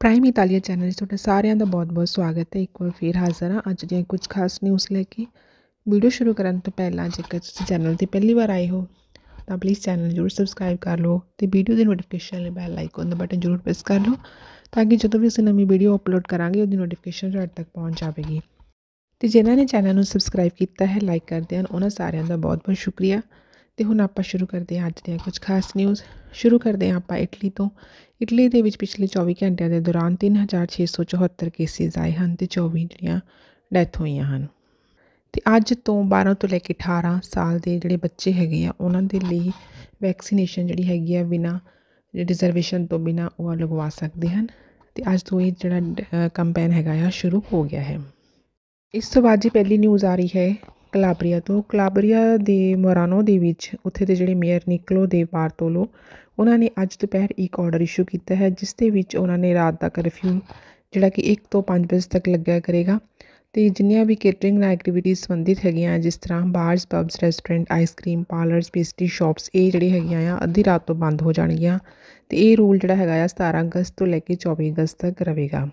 prime ਇਤਾਲੀਆ channel 'ਚ ਤੁਹਾਡਾ ਸਾਰਿਆਂ ਦਾ ਬਹੁਤ ਬਹੁਤ ਸਵਾਗਤ ਹੈ ਇੱਕ ਵਾਰ ਫੇਰ ਹਾਜ਼ਰ ਹਾਂ ਅੱਜ ਦੀਆਂ ਕੁਝ ਖਾਸ ਨਿਊਜ਼ ਲੈ ਕੇ ਵੀਡੀਓ ਸ਼ੁਰੂ ਕਰਨ ਤੋਂ ਪਹਿਲਾਂ ਜੇਕਰ ਤੁਸੀਂ ਚੈਨਲ ਤੇ ਪਹਿਲੀ ਵਾਰ ਆਏ ਹੋ ਤਾਂ ਪਲੀਜ਼ ਚੈਨਲ ਜਰੂਰ ਸਬਸਕ੍ਰਾਈਬ ਕਰ ਲਓ ਤੇ ਵੀਡੀਓ ਦੀ ਨੋਟੀਫਿਕੇਸ਼ਨ ਲਈ ਬੈਲ ਆਈਕਨ ਦਾ ਬਟਨ ਜਰੂਰ ਪ੍ਰੈਸ ਕਰ ਲਓ ਤਾਂ ਕਿ ਜਦੋਂ ਵੀ ਅਸੀਂ ਨਵੀਂ ਵੀਡੀਓ ਅਪਲੋਡ ਕਰਾਂਗੇ ਉਹਦੀ ਨੋਟੀਫਿਕੇਸ਼ਨ ਤੁਹਾਡੇ ਤੱਕ ਪਹੁੰਚ ਜਾਵੇਗੀ ਤੇ ਜਿਨ੍ਹਾਂ ਨੇ ਚੈਨਲ ਨੂੰ ਸਬਸਕ੍ਰਾਈਬ ਕੀਤਾ ਹੈ ਲਾਈਕ ਕਰਦੇ ਹਨ ਉਹਨਾਂ ਸਾਰਿਆਂ ਦਾ ਬਹੁਤ ਬਹੁਤ ਸ਼ੁਕਰੀਆ ਤੇ ਹੁਣ ਆਪਾਂ ਸ਼ੁਰੂ ਕਰਦੇ ਹਾਂ ਅੱਜ ਦੀਆਂ ਕੁਝ ਖਾਸ ਨਿਊਜ਼ ਸ਼ੁਰੂ ਕਰਦੇ ਹਾਂ ਆਪਾਂ ਇਟਲੀ ਤੋਂ ਇਟਲੀ ਦੇ ਵਿੱਚ ਪਿਛਲੇ 24 ਘੰਟਿਆਂ ਦੇ ਦੌਰਾਨ 3674 ਕੇਸਿਸ ਆਏ ਹਨ ਤੇ 24 ਜਿਹੜੀਆਂ ਡੈਥ ਹੋਈਆਂ ਹਨ ਤੇ ਅੱਜ ਤੋਂ 12 ਤੋਂ ਲੈ ਕੇ 18 ਸਾਲ ਦੇ ਜਿਹੜੇ ਬੱਚੇ ਹੈਗੇ ਆ ਉਹਨਾਂ ਦੇ ਲਈ ਵੈਕਸੀਨੇਸ਼ਨ ਜਿਹੜੀ ਹੈਗੀ ਆ ਬਿਨਾ ਰਿਜ਼ਰਵੇਸ਼ਨ ਤੋਂ ਬਿਨਾ ਉਹ ਲਗਵਾ ਸਕਦੇ ਹਨ ਤੇ ਅੱਜ ਤੋਂ ਇਹ ਜਿਹੜਾ ਕੰਪੇਨ ਹੈਗਾ ਆ ਸ਼ੁਰੂ ਹੋ ਗਿਆ ਹੈ ਇਸ ਤੋਂ ਬਾਅਦ ਜੀ ਪਹਿਲੀ ਨਿਊਜ਼ ਆ ਰਹੀ ਹੈ ਕਲਾਬਰੀਆ ਤੋਂ ਕਲਾਬਰੀਆ ਦੇ ਮੋਰਾਨੋ ਦੇ ਵਿੱਚ ਉੱਥੇ ਦੇ ਜਿਹੜੇ ਮੇਅਰ ਨਿਕਲੋ ਦੇ ਬਾਰਤੋਲੋ ਉਹਨਾਂ ਨੇ ਅੱਜ ਦੁਪਹਿਰ ਇੱਕ ਆਰਡਰ ਇਸ਼ੂ ਕੀਤਾ ਹੈ ਜਿਸ ਦੇ ਵਿੱਚ ਉਹਨਾਂ ਨੇ ਰਾਤ ਦਾ ਕਰਫਿਊ ਜਿਹੜਾ ਕਿ 1 ਤੋਂ 5 ਵਜੇ ਤੱਕ ਲੱਗਿਆ ਕਰੇਗਾ ਤੇ ਜਿੰਨੀਆਂ ਵੀ ਕੇਟਰਿੰਗ ਨਾਲ ਐਕਟੀਵਿਟੀਜ਼ ਸੰਬੰਧਿਤ ਹੈਗੀਆਂ ਜਿਸ ਤਰ੍ਹਾਂ bars pubs restaurant ice cream parlours pastry shops ਇਹ ਜਿਹੜੇ ਹੈਗੀਆਂ ਆ ਅੱਧੀ ਰਾਤ ਤੋਂ ਬੰਦ ਹੋ ਜਾਣਗੀਆਂ ਤੇ ਇਹ ਰੂਲ ਜਿਹੜਾ ਹੈਗਾ ਆ 17 ਅਗਸਤ ਤੋਂ ਲੈ ਕੇ 24 ਅਗਸਤ ਤੱਕ ਰਹੇਗਾ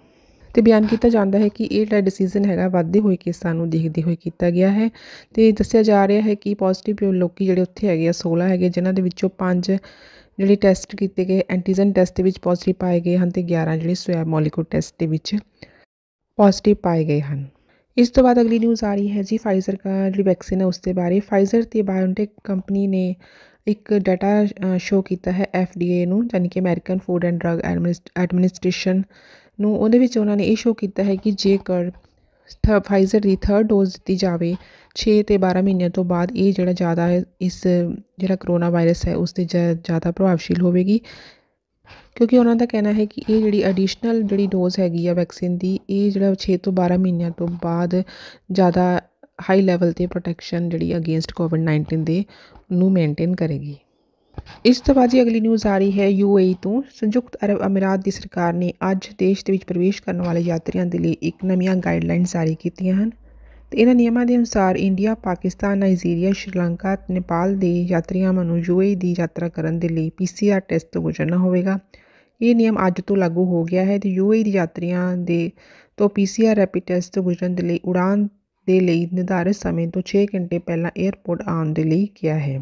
ਤੇ ਬਿਆਨ ਕੀਤਾ ਜਾਂਦਾ ਹੈ ਕਿ ਇਹ ਜਿਹੜਾ ਡਿਸੀਜਨ ਹੈਗਾ ਵਾਧੇ ਹੋਏ ਕੇਸਾਂ ਨੂੰ ਦੇਖਦੇ ਹੋਏ ਕੀਤਾ ਗਿਆ ਹੈ ਤੇ ਦੱਸਿਆ ਜਾ ਰਿਹਾ ਹੈ ਕਿ ਪੋਜ਼ਿਟਿਵ ਲੋਕੀ ਜਿਹੜੇ ਉੱਥੇ ਹੈਗੇ ਆ 16 ਹੈਗੇ ਜਿਨ੍ਹਾਂ ਦੇ ਵਿੱਚੋਂ 5 ਜਿਹੜੇ ਟੈਸਟ ਕੀਤੇ ਗਏ ਐਂਟੀਜਨ ਟੈਸਟ ਦੇ ਵਿੱਚ ਪੋਜ਼ਿਟਿਵ ਪਾਏ ਗਏ ਹਨ ਤੇ 11 ਜਿਹੜੇ ਸਵੈਬ ਮੋਲੀਕੂਲ ਟੈਸਟ ਦੇ ਵਿੱਚ ਪੋਜ਼ਿਟਿਵ ਪਾਏ ਗਏ ਹਨ ਇਸ ਤੋਂ ਬਾਅਦ ਅਗਲੀ ਨਿਊਜ਼ ਆ ਰਹੀ ਹੈ ਜੀ ਫਾਈਜ਼ਰ ਦਾ ਜਿਹੜੀ ਵੈਕਸੀਨ ਹੈ ਉਸ ਦੇ ਬਾਰੇ ਫਾਈਜ਼ਰ ਤੇ ਬਾਇਓਨਟੈਕ ਕੰਪਨੀ ਨੇ ਇੱਕ ਡਾਟਾ ਸ਼ੋ ਕੀਤਾ ਹੈ ਐਫਡੀਏ ਨੂੰ ਯਾਨੀ ਕਿ American food and drug administration ਨੂੰ ਉਹਦੇ ਵਿੱਚ ਉਹਨਾਂ ਨੇ ਇਹ ਸ਼ੋਅ ਕੀਤਾ ਹੈ ਕਿ ਜੇਕਰ ਥ ਫਾਈਜ਼ਰ ਦੀ ਥਰਡ ਡੋਜ਼ ਦਿੱਤੀ ਜਾਵੇ ਛੇ ਤੇ ਬਾਰ੍ਹਾਂ ਮਹੀਨਿਆਂ ਤੋਂ ਬਾਅਦ ਇਹ ਜਿਹੜਾ ਜ਼ਿਆਦਾ ਇਸ ਜਿਹੜਾ ਕਰੋਨਾ ਵਾਇਰਸ ਹੈ ਉਸ 'ਤੇ ਜ਼ਿਆਦਾ ਪ੍ਰਭਾਵਸ਼ੀਲ ਹੋਵੇਗੀ ਕਿਉਂਕਿ ਉਹਨਾਂ ਦਾ ਕਹਿਣਾ ਹੈ ਕਿ ਇਹ ਜਿਹੜੀ ਐਡੀਸ਼ਨਲ ਜਿਹੜੀ ਡੋਜ਼ ਹੈਗੀ ਆ ਵੈਕਸੀਨ ਦੀ ਇਹ ਜਿਹੜਾ ਛੇ ਤੋਂ ਬਾਰ੍ਹਾਂ ਮਹੀਨਿਆਂ ਤੋਂ ਬਾਅਦ ਜ਼ਿਆਦਾ ਹਾਈ ਲੈਵਲ 'ਤੇ ਪ੍ਰੋਟੈਕਸ਼ਨ ਜਿਹੜੀ ਅਗੇਂਸਟ ਕੋਵਿਡ ਨਾਈਨਟੀਨ ਦੇ ਨੂੰ ਮੇਨਟੇਨ ਕਰੇਗੀ ਇਸ ਤੋਂ ਬਾਅਦ ਹੀ ਅਗਲੀ ਨਿਊਜ਼ ਆ ਰਹੀ ਹੈ ਯੂਏਈ e ਤੋਂ ਸੰਯੁਕਤ ਅਰਬ ਅਮੀਰਾਤ ਦੀ ਸਰਕਾਰ ਨੇ ਅੱਜ ਦੇਸ਼ ਦੇ ਵਿੱਚ ਪ੍ਰਵੇਸ਼ ਕਰਨ ਵਾਲੇ ਯਾਤਰੀਆਂ ਦੇ ਲਈ ਇੱਕ ਨਵੀਆਂ ਗਾਈਡਲਾਈਨਸ ਜਾਰੀ ਕੀਤੀਆਂ ਹਨ ਤੇ ਇਹਨਾਂ ਨਿਯਮਾਂ ਦੇ ਅਨੁਸਾਰ ਇੰਡੀਆ ਪਾਕਿਸਤਾਨ ਨਾਈਜੀਰੀਆ ਸ਼੍ਰੀਲੰਕਾ ਤੇ ਨੇਪਾਲ ਦੇ ਯਾਤਰੀਆਂ ਨੂੰ ਯੂਏਈ e ਦੀ ਯਾਤਰਾ ਕਰਨ ਦੇ ਲਈ ਪੀਸੀਆਰ ਟੈਸਟ ਤੋਂ ਗੁਜ਼ਰਨਾ ਹੋਵੇਗਾ ਇਹ ਨਿਯਮ ਅੱਜ ਤੋਂ ਲਾਗੂ ਹੋ ਗਿਆ ਹੈ ਤੇ ਯੂਏਈ e ਦੇ ਯਾਤਰੀਆਂ ਦੇ ਤੋਂ ਪੀਸੀਆਰ ਰੈਪਿਡ ਟੈਸਟ ਤੋਂ ਗੁਜ਼ਰਨ ਦੇ ਲਈ ਉਡਾਨ ਦੇ ਲਈ ਨਿਰਧਾਰਿਤ ਸਮੇਂ ਤੋਂ 6 ਘੰਟੇ ਪਹਿਲਾਂ 에ਅਰਪੋਰਟ ਆਉਣ ਦੇ ਲਈ ਕਿਹਾ ਹੈ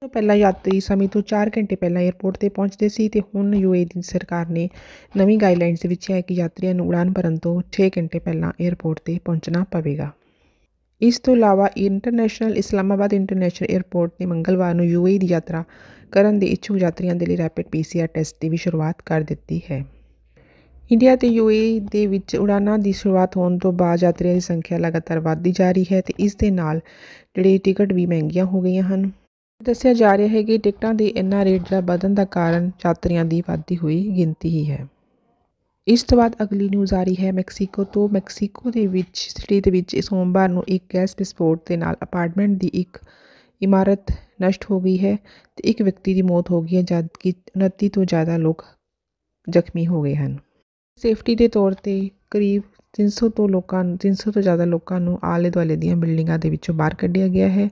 ਤੋਂ ਪਹਿਲਾਂ ਯਾਤਰੀ ਸਮੇਂ ਤੋਂ 4 ਘੰਟੇ ਪਹਿਲਾਂ ਏਅਰਪੋਰਟ 'ਤੇ ਪਹੁੰਚਦੇ ਸੀ ਤੇ ਹੁਣ ਯੂਏਈ ਦੀ ਸਰਕਾਰ ਨੇ ਨਵੀਂ ਗਾਈਡਲਾਈਨਸ ਦੇ ਵਿੱਚ ਹੈ ਕਿ ਯਾਤਰੀਆਂ ਨੂੰ ਉਡਾਨ ਭਰਨ ਤੋਂ 6 ਘੰਟੇ ਪਹਿਲਾਂ ਏਅਰਪੋਰਟ 'ਤੇ ਪਹੁੰਚਣਾ ਪਵੇਗਾ ਇਸ ਤੋਂ ਇਲਾਵਾ ਇੰਟਰਨੈਸ਼ਨਲ ਇਸਲਾਮਾਬਾਦ ਇੰਟਰਨੈਸ਼ਨਲ ਏਅਰਪੋਰਟ ਨੇ ਮੰਗਲਵਾਰ ਨੂੰ ਯੂਏਈ ਦੀ ਯਾਤਰਾ ਕਰਨ ਦੇ ਇੱਛੁਕ ਯਾਤਰੀਆਂ ਦੇ ਲਈ ਰੈਪਿਡ ਪੀਸੀਆਰ ਟੈਸਟ ਦੀ ਵੀ ਸ਼ੁਰੂਆਤ ਕਰ ਦਿੱਤੀ ਹੈ ਇੰਡੀਆ ਤੇ ਯੂਏਈ ਦੇ ਵਿੱਚ ਉਡਾਨਾਂ ਦੀ ਸ਼ੁਰੂਆਤ ਹੋਣ ਤੋਂ ਬਾਅਦ ਯਾਤਰੀਆਂ ਦੀ ਸੰਖਿਆ ਲਗਾਤਾਰ ਵਧਦੀ ਜਾ ਰਹੀ ਹੈ ਤੇ ਇਸ ਦੇ ਨਾਲ ਜਿਹੜੇ ਟਿਕਟ ਵੀ ਮਹਿੰਗੀਆਂ ਹੋ ਗਈਆਂ ਹਨ ਦੱਸਿਆ ਜਾ ਰਿਹਾ ਹੈ ਕਿ ਟਿਕਟਾਂ ਦੀ ਇੰਨਾ ਰੇਟ ਦਾ ਵਧਣ ਦਾ ਕਾਰਨ ਯਾਤਰੀਆਂ ਦੀ ਵਧਦੀ ਹੋਈ ਗਿਣਤੀ ਹੀ ਹੈ ਇਸ ਤੋਂ ਬਾਅਦ ਅਗਲੀ ਨਿਊਜ਼ ਆ ਰਹੀ ਹੈ ਮੈਕਸੀਕੋ ਤੋਂ ਮੈਕਸੀਕੋ ਦੇ ਵਿੱਚ ਸਿਟੀ ਦੇ ਵਿੱਚ ਇਸ ਸੋਮਵਾਰ ਨੂੰ ਇੱਕ ਗੈਸ ਵਿਸਫੋਟ ਦੇ ਨਾਲ ਅਪਾਰਟਮੈਂਟ ਦੀ ਇੱਕ ਇਮਾਰਤ ਨਸ਼ਟ ਹੋ ਗਈ ਹੈ ਤੇ ਇੱਕ ਵਿਅਕਤੀ ਦੀ ਮੌਤ ਹੋ ਗਈ ਹੈ ਜਦਕਿ 29 ਤੋਂ ਜ਼ਿਆਦਾ ਲੋਕ ਜ਼ਖਮੀ ਹੋ ਗਏ ਹਨ ਸੇਫਟੀ ਦੇ ਤੌਰ ਤੇ ਕਰੀਬ 300 ਤੋਂ ਲੋਕਾਂ 300 ਤੋਂ ਜ਼ਿਆਦਾ ਲੋਕਾਂ ਨੂੰ ਆਲੇ ਦੁਆਲੇ ਦੀਆਂ ਬਿਲਡਿੰਗਾਂ ਦੇ ਵਿੱਚੋਂ ਬਾਹਰ ਕੱਢਿਆ ਗਿਆ ਹੈ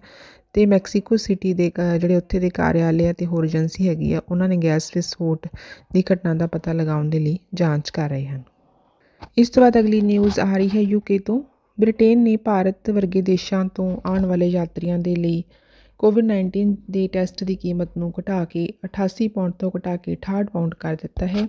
ਤੇ ਮੈਕਸੀਕੋ ਸਿਟੀ ਦੇ ਜਿਹੜੇ ਉੱਥੇ ਦੇ ਆ ਤੇ ਹੋਰ ਏਜੰਸੀ ਹੈਗੀ ਆ ਉਹਨਾਂ ਨੇ ਗੈਸ ਵਿਸਫੋਟ ਦੀ ਘਟਨਾ ਦਾ ਪਤਾ ਲਗਾਉਣ ਦੇ ਲਈ ਜਾਂਚ ਕਰ ਰਹੇ ਹਨ ਇਸ ਤੋਂ ਬਾਅਦ ਅਗਲੀ ਨਿਊਜ਼ ਆ ਰਹੀ ਹੈ ਯੂਕੇ ਤੋਂ ਬ੍ਰਿਟੇਨ ਨੇ ਭਾਰਤ ਵਰਗੇ ਦੇਸ਼ਾਂ ਤੋਂ ਆਉਣ ਵਾਲੇ ਯਾਤਰੀਆਂ ਦੇ ਲਈ ਕੋਵਿਡ 19 ਦੇ ਟੈਸਟ ਦੀ ਕੀਮਤ ਨੂੰ ਘਟਾ ਕੇ 88 ਪਾਉਂਡ ਤੋਂ ਘਟਾ ਕੇ 68 ਪਾਉਂਡ ਕਰ ਦਿੱਤਾ ਹੈ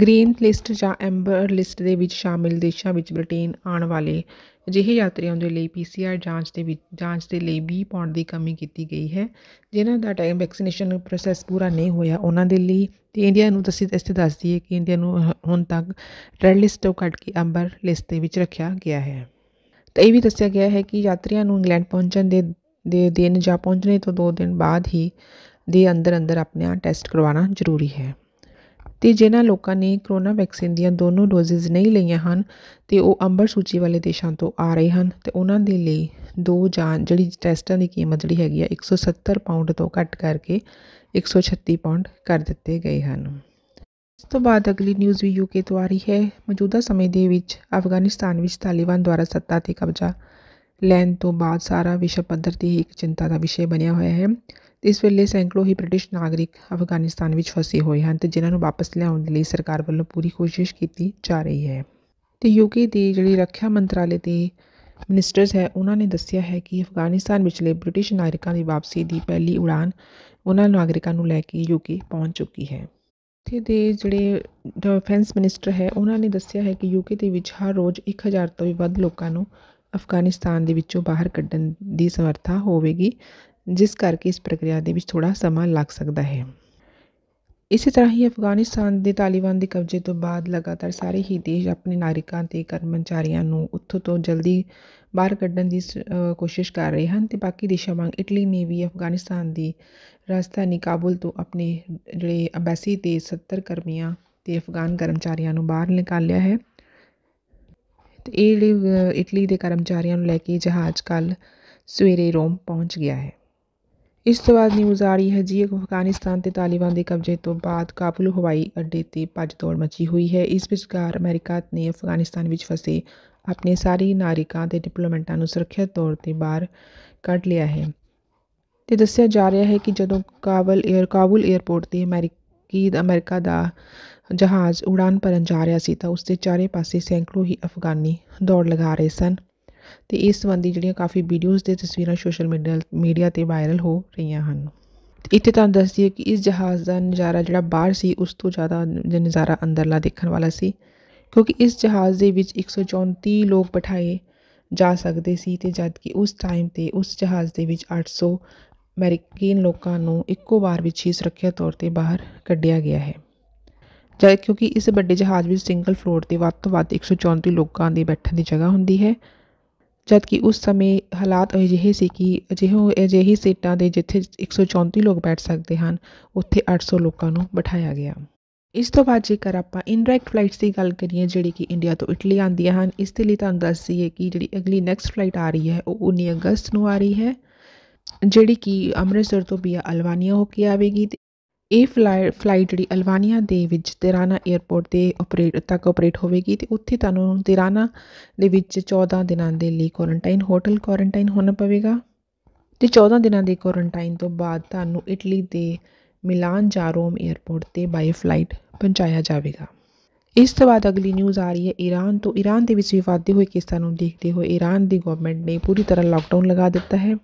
ਗ੍ਰੀਨ ਲਿਸਟ ਜਾਂ ਐਂਬਰ ਲਿਸਟ ਦੇ ਵਿੱਚ ਸ਼ਾਮਿਲ ਦੇਸ਼ਾਂ ਵਿੱਚ ਬ੍ਰਿਟੇਨ ਆਉਣ ਵਾਲੇ ਅਜਿਹੇ ਯਾਤਰੀਆਂ ਦੇ ਲਈ ਪੀਸੀਆਰ ਜਾਂਚ ਦੇ ਵਿੱਚ ਜਾਂਚ ਦੇ ਲਈ ਵੀਹ ਪੌਂਡ ਦੀ ਕਮੀ ਕੀਤੀ ਗਈ ਹੈ ਜਿਨ੍ਹਾਂ ਦਾ ਟਾਈਮ ਵੈਕਸੀਨੇਸ਼ਨ ਪ੍ਰੋਸੈਸ ਪੂਰਾ ਨਹੀਂ ਹੋਇਆ ਉਹਨਾਂ ਦੇ ਲਈ ਤੇ ਇੰਡੀਆ ਨੂੰ ਤੁਸੀਂ ਇਸ 'ਤੇ ਦੱਸ ਦਈਏ ਕਿ ਇੰਡੀਆ ਨੂੰ ਹੁਣ ਤੱਕ ਰੈੱਡ ਲਿਸਟ ਤੋਂ ਕੱਟ ਕੇ ਅੰਬਰ ਲਿਸਟ ਦੇ ਵਿੱਚ ਰੱਖਿਆ ਗਿਆ ਹੈ ਤਾਂ ਇਹ ਵੀ ਦੱਸਿਆ ਗਿਆ ਹੈ ਕਿ ਯਾਤਰੀਆਂ ਨੂੰ ਇੰਗਲੈਂਡ ਪਹੁੰਚਣ ਦੇ ਦੇ ਦਿਨ ਜਾਂ ਪਹੁੰਚਣੇ ਤੋਂ 2 ਦਿਨ ਬਾਅਦ ਹੀ ਦੇ ਅੰਦਰ ਅੰਦਰ ਆਪਣਾ ਟੈਸਟ ਕਰਵਾਉਣਾ ਜ਼ਰੂਰੀ ਹੈ ਤੇ ਜਿਨ੍ਹਾਂ ਲੋਕਾਂ ਨੇ ਕਰੋਨਾ ਵੈਕਸੀਨ ਦੀਆਂ ਦੋਨੋਂ ਡੋਜ਼ਿਜ਼ ਨਹੀਂ ਲਈਆਂ ਹਨ ਤੇ ਉਹ ਅੰਬਰ ਸੂਚੀ ਵਾਲੇ ਦੇਸ਼ਾਂ ਤੋਂ ਆ ਰਹੇ ਹਨ ਤੇ ਉਹਨਾਂ ਦੇ ਲਈ ਦੋ ਜਾਂ ਜਿਹੜੀ ਟੈਸਟਾਂ ਦੀ ਕੀਮਤ ਜਿਹੜੀ ਹੈਗੀ ਆ 170 ਪਾਉਂਡ ਤੋਂ ਘੱਟ ਕਰਕੇ 136 ਪਾਉਂਡ ਕਰ ਦਿੱਤੇ ਗਏ ਹਨ ਇਸ ਤੋਂ ਬਾਅਦ ਅਗਲੀ ਨਿਊਜ਼ ਵੀ ਯੂਕੇ ਤੋਂ ਆ ਰਹੀ ਹੈ ਮੌਜੂਦਾ ਸਮੇਂ ਦੇ ਵਿੱਚ ਅਫਗਾਨਿਸਤਾਨ ਵਿੱਚ ਤਾਲਿਬਾਨ ਦੁਆਰਾ ਸੱਤਾ 'ਤੇ ਕਬਜ਼ਾ ਲੈਣ ਤੋਂ ਬਾਅਦ ਸਾਰਾ ਵਿਸ਼ਵ ਪੱਧਰ 'ਤੇ ਇੱਕ ਚਿੰਤਾ ਦਾ ਵਿਸ਼ੇ ਬਣਿਆ ਹੋਇਆ ਹੈ ਇਸ ਵੇਲੇ ਸੈਂਕੜੇ ਹੀ ਬ੍ਰਿਟਿਸ਼ ਨਾਗਰਿਕ ਅਫ਼ਗਾਨਿਸਤਾਨ ਵਿੱਚ ਫਸੇ ਹੋਏ ਹਨ ਤੇ ਜਿਨ੍ਹਾਂ ਨੂੰ ਵਾਪਸ ਲਿਆਉਣ ਲਈ ਸਰਕਾਰ ਵੱਲੋਂ ਪੂਰੀ ਕੋਸ਼ਿਸ਼ ਕੀਤੀ ਜਾ ਰਹੀ ਹੈ ਤੇ ਯੂਕੇ ਦੀ ਜਿਹੜੀ ਰੱਖਿਆ ਮੰਤਰਾਲੇ ਦੀ ਮਿਨਿਸਟਰਸ ਹੈ ਉਹਨਾਂ ਨੇ ਦੱਸਿਆ ਹੈ ਕਿ ਅਫ਼ਗਾਨਿਸਤਾਨ ਵਿਚਲੇ ਬ੍ਰਿਟਿਸ਼ ਨਾਗਰਿਕਾਂ ਦੀ ਵਾਪਸੀ ਦੀ ਪਹਿਲੀ ਉਡਾਨ ਉਹਨਾਂ ਨਾਗਰਿਕਾਂ ਨੂੰ ਲੈ ਕੇ ਯੂਕੇ ਪਹੁੰਚ ਚੁੱਕੀ ਹੈ ਇੱਥੇ ਦੇ ਜਿਹੜੇ ਡਿਫੈਂਸ ਮਿਨਿਸਟਰ ਹੈ ਉਹਨਾਂ ਨੇ ਦੱਸਿਆ ਹੈ ਕਿ ਯੂਕੇ ਦੇ ਵਿੱਚ ਹਰ ਰੋਜ਼ 1000 ਤੋਂ ਵੀ ਵੱਧ ਲੋਕਾਂ ਨੂੰ ਅਫ਼ਗਾਨਿਸਤਾਨ ਦੇ ਵਿੱਚੋਂ ਬਾਹਰ ਕੱਢਣ ਦੀ ਸਮਰੱਥਾ ਹੋਵੇਗੀ ਜਿਸ ਕਰਕੇ ਇਸ ਪ੍ਰਕਿਰਿਆ ਦੇ ਵਿੱਚ ਥੋੜਾ ਸਮਾਂ ਲੱਗ ਸਕਦਾ ਹੈ ਇਸੇ ਤਰ੍ਹਾਂ ਹੀ ਅਫਗਾਨਿਸਤਾਨ ਦੇ ਤਾਲਿਬਾਨ ਦੇ ਕਬਜ਼ੇ ਤੋਂ ਬਾਅਦ ਲਗਾਤਾਰ ਸਾਰੇ ਹੀ ਦੇਸ਼ ਆਪਣੇ ਨਾਗਰਿਕਾਂ ਤੇ ਕਰਮਚਾਰੀਆਂ ਨੂੰ ਉੱਥੋਂ ਤੋਂ ਜਲਦੀ ਬਾਹਰ ਕੱਢਣ ਦੀ ਕੋਸ਼ਿਸ਼ ਕਰ ਰਹੇ ਹਨ ਤੇ ਬਾਕੀ ਦੇਸ਼ਾਂ ਵਾਂਗ ਇਟਲੀ ਨੇ ਵੀ ਅਫਗਾਨਿਸਤਾਨ ਦੀ ਰਾਜਧਾਨੀ ਕਾਬੁਲ ਤੋਂ ਆਪਣੇ ਜਿਹੜੇ ਐਮਬੈਸੀ ਤੇ 70 ਕਰਮੀਆਂ ਤੇ ਅਫਗਾਨ ਕਰਮਚਾਰੀਆਂ ਨੂੰ ਬਾਹਰ ਲਿਆ ਹੈ ਤੇ ਇਹ ਇਟਲੀ ਦੇ ਕਰਮਚਾਰੀਆਂ ਨੂੰ ਲੈ ਕੇ ਜਹਾਜ਼ ਕੱਲ ਸਵੇਰੇ ਰੋਮ ਪਹੁੰਚ ਗਿਆ ਹੈ ਇਸ ਤੋਂ ਬਾਅਦ ਨਿਊਜ਼ ਆ ਰਹੀ ਹੈ ਜੀ ਅਫਗਾਨਿਸਤਾਨ 'ਤੇ ਤਾਲਿਬਾਨ ਦੇ ਕਬਜ਼ੇ ਤੋਂ ਬਾਅਦ ਕਾਬੁਲ ਹਵਾਈ ਅੱਡੇ 'ਤੇ ਭੱਜ ਦੌੜ ਮਚੀ ਹੋਈ ਹੈ ਇਸ ਵਿਚਕਾਰ ਅਮਰੀਕਾ ਨੇ ਅਫਗਾਨਿਸਤਾਨ ਵਿੱਚ ਫਸੇ ਆਪਣੇ ਸਾਰੇ ਨਾਗਰਿਕਾਂ ਤੇ ਡਿਪਲੋਮੈਂਟਾਂ ਨੂੰ ਸੁਰੱਖਿਅਤ ਤੌਰ 'ਤੇ ਬਾਹਰ ਕੱਢ ਲਿਆ ਹੈ ਤੇ ਦੱਸਿਆ ਜਾ ਰਿਹਾ ਹੈ ਕਿ ਜਦੋਂ ਕਾਬਲ ਏਅਰ ਕਾਬਲ ਏਅਰਪੋਰਟ 'ਤੇ ਅਮਰੀਕੀ ਅਮਰੀਕਾ ਦਾ ਜਹਾਜ਼ ਉਡਾਨ ਭਰਨ ਜਾ ਰਿਹਾ ਸੀ ਤਾਂ ਉਸ ਦੇ ਚਾਰੇ ਪਾਸੇ ਸੈਂਕੜੇ ਹੀ ਅਫਗਾਨੀ ਦੌੜ ਲਗਾ ਰਹੇ ਸਨ ਤੇ ਇਸ ਸੰਬੰਧੀ ਜਿਹੜੀਆਂ ਕਾਫੀ ਵੀਡੀਓਜ਼ ਤੇ ਤਸਵੀਰਾਂ ਸੋਸ਼ਲ ਮੀਡੀਆ ਮੀਡੀਆ 'ਤੇ ਵਾਇਰਲ ਹੋ ਰਹੀਆਂ ਹਨ ਇੱਥੇ ਤੁਹਾਨੂੰ ਦੱਸਦੀ ਹੈ ਕਿ ਇਸ ਜਹਾਜ਼ ਦਾ ਨਜ਼ਾਰਾ ਜਿਹੜਾ ਬਾਹਰ ਸੀ ਉਸ ਤੋਂ ਜ਼ਿਆਦਾ ਨਜ਼ਾਰਾ ਅੰਦਰਲਾ ਦੇਖਣ ਵਾਲਾ ਸੀ ਕਿਉਂਕਿ ਇਸ ਜਹਾਜ਼ ਦੇ ਵਿੱਚ 134 ਲੋਕ ਬਿਠਾਏ ਜਾ ਸਕਦੇ ਸੀ ਅਤੇ ਜਦਕਿ ਉਸ ਟਾਈਮ 'ਤੇ ਉਸ ਜਹਾਜ਼ ਦੇ ਵਿੱਚ 800 ਸੌ ਅਮਰੀਕਨ ਲੋਕਾਂ ਨੂੰ ਇੱਕੋ ਵਾਰ ਵਿੱਚ ਹੀ ਸੁਰੱਖਿਅਤ ਤੌਰ 'ਤੇ ਬਾਹਰ ਕੱਢਿਆ ਗਿਆ ਹੈ ਜਦ ਕਿਉਂਕਿ ਇਸ ਵੱਡੇ ਜਹਾਜ਼ ਵਿੱਚ ਸਿੰਗਲ ਫਲੋਰ 'ਤੇ ਵੱਧ ਤੋਂ ਵੱਧ 134 ਲੋਕਾਂ ਦੀ ਬੈਠਣ ਦੀ ਜਗ੍ਹਾ ਹੁੰਦੀ ਹੈ जबकि उस समय हालात अजिहे से कि अजिहो अजि सीटा दे जिथे एक सौ चौंती लोग बैठ सकते हैं उत्थे अठ सौ लोगों बिठाया गया इस तो बाद जेकर आप इनडायरैक्ट फ्लाइट्स की गल करिए जी कि इंडिया तो इटली आदि हैं इस तुम दस दी है कि जी अगली नैक्सट फ्लाइट आ रही है वो उन्नीस अगस्त को आ रही है जिड़ी कि अमृतसर तो बिया अलवानिया होकर आएगी तो ਇਹ ਫਲਾਈ ਫਲਾਈਟ ਜਿਹੜੀ ਅਲਬਾਨੀਆ ਦੇ ਵਿੱਚ ਤਿਰਾਨਾ ਏਅਰਪੋਰਟ 'ਤੇ ਆਪਰੇਟ ਤੱਕ ਆਪਰੇਟ ਹੋਵੇਗੀ ਤੇ ਉੱਥੇ ਤੁਹਾਨੂੰ ਤਿਰਾਨਾ ਦੇ ਵਿੱਚ 14 ਦਿਨਾਂ ਦੇ ਲਈ ਕੁਆਰੰਟਾਈਨ ਹੋਟਲ ਕੁਆਰੰਟਾਈਨ ਹੋਣਾ ਪਵੇਗਾ ਤੇ 14 ਦਿਨਾਂ ਦੇ ਕੁਆਰੰਟਾਈਨ ਤੋਂ ਬਾਅਦ ਤੁਹਾਨੂੰ ਇਟਲੀ ਦੇ ਮਿਲਾਨ ਜਾਂ ਰੋਮ ਏਅਰਪੋਰਟ 'ਤੇ ਬਾਈ ਫਲਾਈਟ ਪਹੁੰਚਾਇਆ ਜਾਵੇਗਾ ਇਸ ਤੋਂ ਬਾਅਦ ਅਗਲੀ ਨਿਊਜ਼ ਆ ਰਹੀ ਹੈ ਈਰਾਨ ਤੋਂ ਈਰਾਨ ਦੇ ਵਿੱਚ ਵਿਵਾਦ ਵਾਧੇ ਹੋਏ ਕੇਸਾਂ ਨੂੰ ਦੇਖਦੇ ਹੋਏ ਈਰਾਨ ਦੀ ਗਵਰਨਮੈਂਟ ਨੇ ਪੂਰੀ ਤਰ੍ਹਾਂ ਲਾਕਡਾਊਨ ਲਗਾ ਦਿੱਤਾ ਹੈ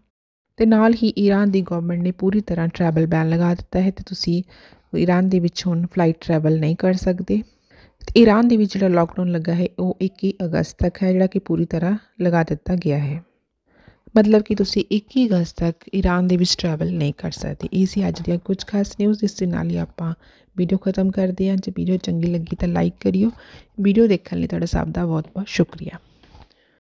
ਤੇ ਨਾਲ ਹੀ ਈਰਾਨ ਦੀ ਗਵਰਨਮੈਂਟ ਨੇ ਪੂਰੀ ਤਰ੍ਹਾਂ ਟਰੈਵਲ ਬੈਨ ਲਗਾ ਦਿੱਤਾ ਹੈ ਤੇ ਤੁਸੀਂ ਈਰਾਨ ਦੇ ਵਿੱਚ ਹੁਣ ਫਲਾਈਟ ਟਰੈਵਲ ਨਹੀਂ ਕਰ ਸਕਦੇ ਈਰਾਨ ਦੇ ਵਿੱਚ ਜਿਹੜਾ ਲਾਕਡਾਊਨ ਲੱਗਾ ਹੈ ਉਹ 21 ਅਗਸਤ ਤੱਕ ਹੈ ਜਿਹੜਾ ਕਿ ਪੂਰੀ ਤਰ੍ਹਾਂ ਲਗਾ ਦਿੱਤਾ ਗਿਆ ਹੈ ਮਤਲਬ ਕਿ ਤੁਸੀਂ 21 ਅਗਸਤ ਤੱਕ ਈਰਾਨ ਦੇ ਵਿੱਚ ਟਰੈਵਲ ਨਹੀਂ ਕਰ ਸਕਦੇ ਇਹ ਸੀ ਅੱਜ ਦੀਆਂ ਕੁਝ ਖਾਸ ਨਿਊਜ਼ ਇਸ ਦੇ ਨਾਲ ਹੀ ਆਪਾਂ ਵੀਡੀਓ ਖਤਮ ਕਰਦੇ ਹਾਂ ਜੇ ਵੀਡੀਓ ਚੰਗੀ ਲੱਗੀ ਤਾਂ ਲਾਈਕ ਕਰਿਓ ਵੀਡੀਓ ਦੇਖਣ ਲਈ ਤੁਹਾਡਾ ਸਭ ਦਾ ਬਹੁਤ ਬਹੁਤ ਸ਼ੁਕਰੀਆ